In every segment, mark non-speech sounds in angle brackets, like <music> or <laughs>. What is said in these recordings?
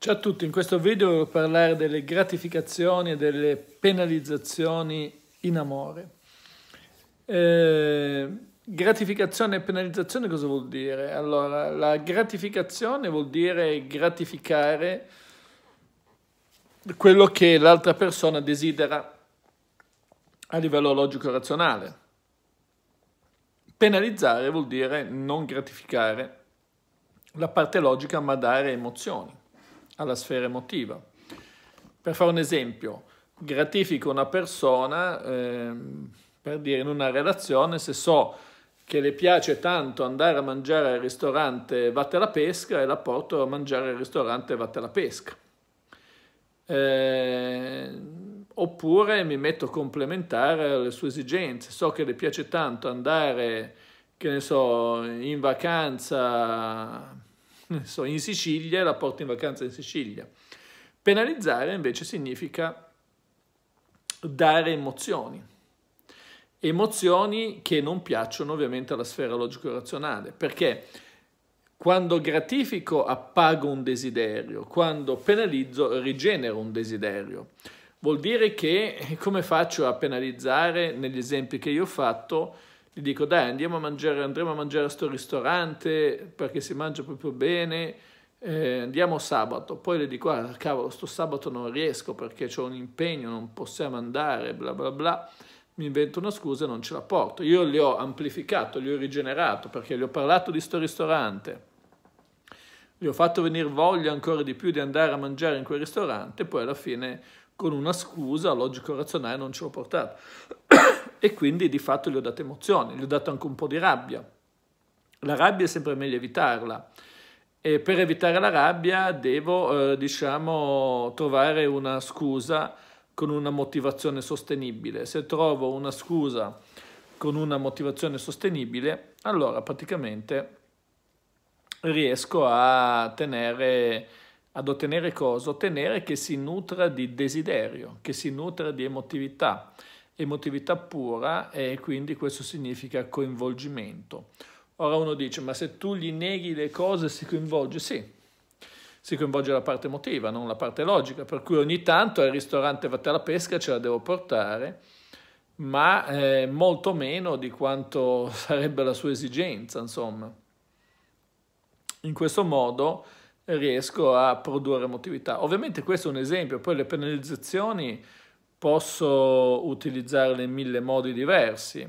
Ciao a tutti, in questo video voglio parlare delle gratificazioni e delle penalizzazioni in amore. Eh, gratificazione e penalizzazione cosa vuol dire? Allora, la gratificazione vuol dire gratificare quello che l'altra persona desidera a livello logico-razionale. Penalizzare vuol dire non gratificare la parte logica ma dare emozioni alla sfera emotiva. Per fare un esempio, gratifico una persona, eh, per dire in una relazione, se so che le piace tanto andare a mangiare al ristorante Vatte alla Pesca e la porto a mangiare al ristorante Vatte alla Pesca. Eh, oppure mi metto a complementare le sue esigenze. So che le piace tanto andare, che ne so, in vacanza so, in Sicilia e la porto in vacanza in Sicilia. Penalizzare invece significa dare emozioni, emozioni che non piacciono ovviamente alla sfera logico-razionale, perché quando gratifico appago un desiderio, quando penalizzo rigenero un desiderio. Vuol dire che come faccio a penalizzare negli esempi che io ho fatto? gli dico dai andiamo a mangiare, andremo a mangiare a sto ristorante perché si mangia proprio bene, eh, andiamo sabato, poi le dico ah cavolo sto sabato non riesco perché ho un impegno, non possiamo andare, bla bla bla, mi invento una scusa e non ce la porto. Io li ho amplificato, li ho rigenerato perché gli ho parlato di sto ristorante, gli ho fatto venire voglia ancora di più di andare a mangiare in quel ristorante, poi alla fine con una scusa logico-razionale non ce l'ho portata e quindi di fatto gli ho dato emozioni, gli ho dato anche un po' di rabbia. La rabbia è sempre meglio evitarla. E per evitare la rabbia devo, eh, diciamo, trovare una scusa con una motivazione sostenibile. Se trovo una scusa con una motivazione sostenibile, allora praticamente riesco a tenere, ad ottenere cosa? Ottenere che si nutra di desiderio, che si nutra di emotività emotività pura e quindi questo significa coinvolgimento. Ora uno dice, ma se tu gli neghi le cose si coinvolge? Sì, si coinvolge la parte emotiva, non la parte logica, per cui ogni tanto al ristorante fate alla pesca ce la devo portare, ma eh, molto meno di quanto <laughs> sarebbe la sua esigenza, insomma. In questo modo riesco a produrre emotività. Ovviamente questo è un esempio, poi le penalizzazioni posso utilizzarle in mille modi diversi.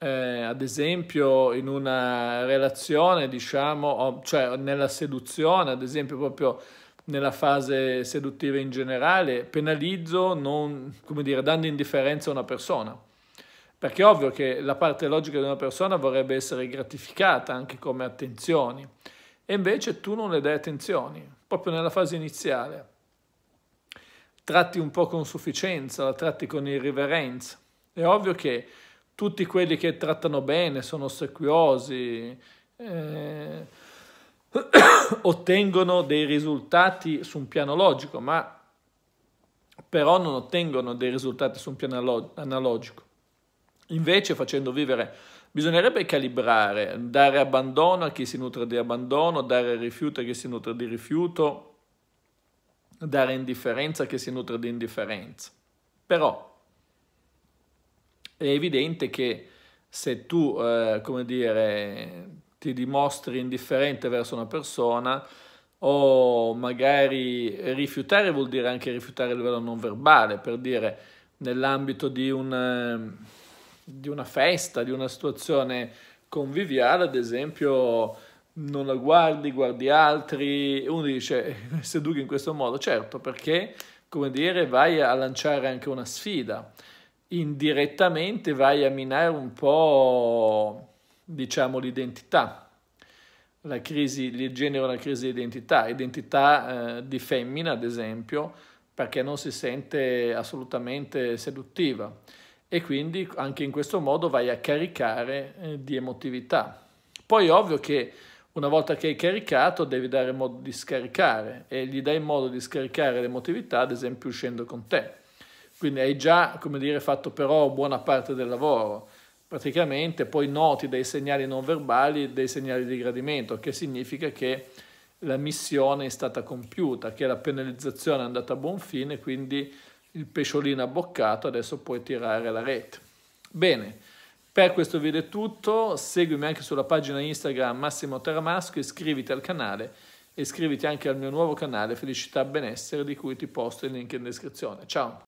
Eh, ad esempio in una relazione, diciamo, cioè nella seduzione, ad esempio proprio nella fase seduttiva in generale, penalizzo non, come dire, dando indifferenza a una persona. Perché è ovvio che la parte logica di una persona vorrebbe essere gratificata anche come attenzioni, e invece tu non le dai attenzioni, proprio nella fase iniziale tratti un po' con sufficienza, la tratti con irriverenza. È ovvio che tutti quelli che trattano bene, sono ossequiosi, eh, <coughs> ottengono dei risultati su un piano logico, ma però non ottengono dei risultati su un piano analogico. Invece facendo vivere, bisognerebbe calibrare, dare abbandono a chi si nutre di abbandono, dare rifiuto a chi si nutre di rifiuto, dare indifferenza che si nutre di indifferenza. Però è evidente che se tu, eh, come dire, ti dimostri indifferente verso una persona o magari rifiutare vuol dire anche rifiutare a livello non verbale, per dire nell'ambito di, un, di una festa, di una situazione conviviale, ad esempio non la guardi, guardi altri, uno dice eh, si in questo modo, certo perché come dire vai a lanciare anche una sfida, indirettamente vai a minare un po' diciamo l'identità, la crisi, genera una crisi di identità, identità eh, di femmina ad esempio perché non si sente assolutamente seduttiva e quindi anche in questo modo vai a caricare eh, di emotività. Poi ovvio che una volta che hai caricato devi dare modo di scaricare e gli dai modo di scaricare l'emotività, ad esempio uscendo con te. Quindi hai già, come dire, fatto però buona parte del lavoro. Praticamente poi noti dei segnali non verbali, dei segnali di gradimento, che significa che la missione è stata compiuta, che la penalizzazione è andata a buon fine, quindi il pesciolino abboccato, adesso puoi tirare la rete. Bene. Per questo video è tutto, seguimi anche sulla pagina Instagram Massimo Taramasco, iscriviti al canale e iscriviti anche al mio nuovo canale Felicità Benessere di cui ti posto il link in descrizione. Ciao!